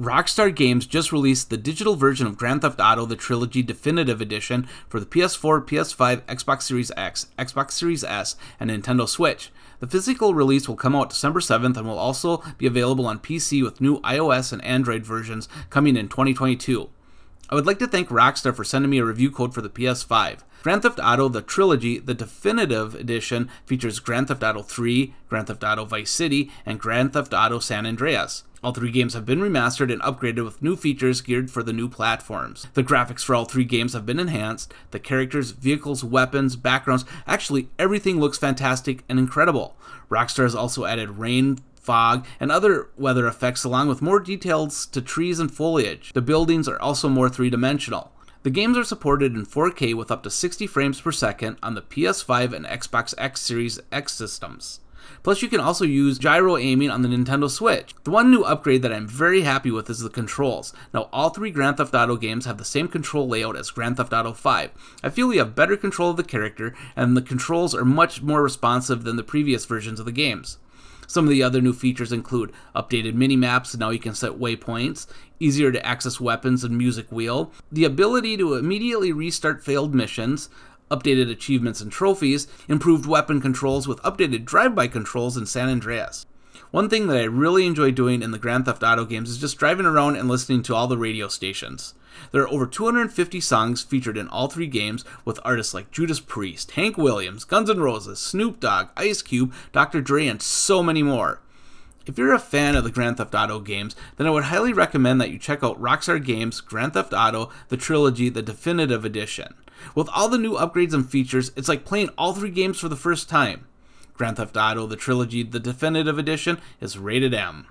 Rockstar Games just released the digital version of Grand Theft Auto The Trilogy Definitive Edition for the PS4, PS5, Xbox Series X, Xbox Series S, and Nintendo Switch. The physical release will come out December 7th and will also be available on PC with new iOS and Android versions coming in 2022. I would like to thank Rockstar for sending me a review code for the PS5. Grand Theft Auto The Trilogy, the definitive edition, features Grand Theft Auto 3, Grand Theft Auto Vice City, and Grand Theft Auto San Andreas. All three games have been remastered and upgraded with new features geared for the new platforms. The graphics for all three games have been enhanced, the characters, vehicles, weapons, backgrounds, actually everything looks fantastic and incredible. Rockstar has also added rain fog, and other weather effects, along with more details to trees and foliage. The buildings are also more three dimensional. The games are supported in 4K with up to 60 frames per second on the PS5 and Xbox X Series X systems. Plus, you can also use gyro aiming on the Nintendo Switch. The one new upgrade that I'm very happy with is the controls. Now, all three Grand Theft Auto games have the same control layout as Grand Theft Auto 5. I feel we have better control of the character, and the controls are much more responsive than the previous versions of the games. Some of the other new features include updated mini maps, now you can set waypoints, easier to access weapons and music wheel, the ability to immediately restart failed missions, updated achievements and trophies, improved weapon controls with updated drive-by controls in San Andreas. One thing that I really enjoy doing in the Grand Theft Auto games is just driving around and listening to all the radio stations. There are over 250 songs featured in all three games with artists like Judas Priest, Hank Williams, Guns N' Roses, Snoop Dogg, Ice Cube, Dr. Dre, and so many more. If you're a fan of the Grand Theft Auto games, then I would highly recommend that you check out Rockstar Games' Grand Theft Auto, the trilogy, the definitive edition. With all the new upgrades and features, it's like playing all three games for the first time. Grand Theft Auto, the trilogy, the definitive edition, is rated M.